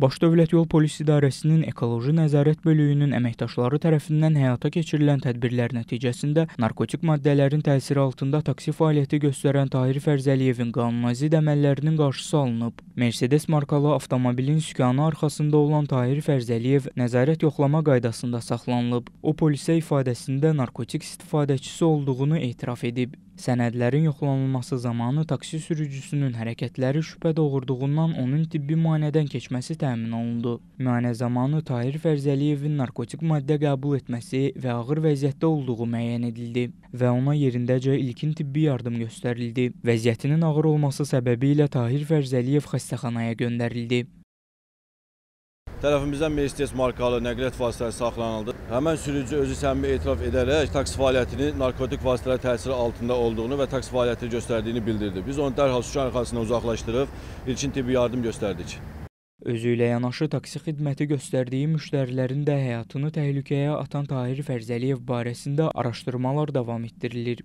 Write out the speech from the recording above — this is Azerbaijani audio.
Baş Dövlət Yol Polis İdarəsinin Ekoloji Nəzarət Bölüyünün əməkdaşları tərəfindən həyata keçirilən tədbirlər nəticəsində narkotik maddələrin təsiri altında taksi fəaliyyəti göstərən Tahir Fərzəliyevin qanuna zidd əməllərinin qarşısı alınıb. Mercedes markalı avtomobilin sükanı arxasında olan Tahir Fərzəliyev nəzarət yoxlama qaydasında saxlanılıb. O polisə ifadəsində narkotik istifadəçisi olduğunu etiraf edib. Sənədlərin yoxlanılması zamanı taksi sürücüsünün hərəkətləri şübhə doğurduğundan onun tibbi müayinədən keçməsi təmin təmin olundu. Müayinə zamanı Tahir Fərzəliyevin narkotik maddə qəbul etməsi və ağır vəziyyətdə olduğu müəyyən edildi və ona yerindəcə ilkin tibbi yardım göstərildi. Vəziyyətinin ağır olması səbəbi ilə Tahir Fərzəliyev xəstəxanaya göndərildi. Tərəfimizdən Mercedes markalı nəqliyyat vasitələri saxlanıldı. Həmən sürücü özü səmimi etiraf edərək taksi fəaliyyətini narkotik vasitələr təsiri altında olduğunu və taksi fəaliyyəti göstərdiyini bildirdi. Biz onu dərhal Şuşa arxasına uzaqlaşdırıb ilkin tibbi yardım göstərdik. Özü ilə yanaşı taksi xidməti göstərdiyi müştərilərin də həyatını təhlükəyə atan Tahir Fərzəliyev barəsində araşdırmalar davam etdirilir.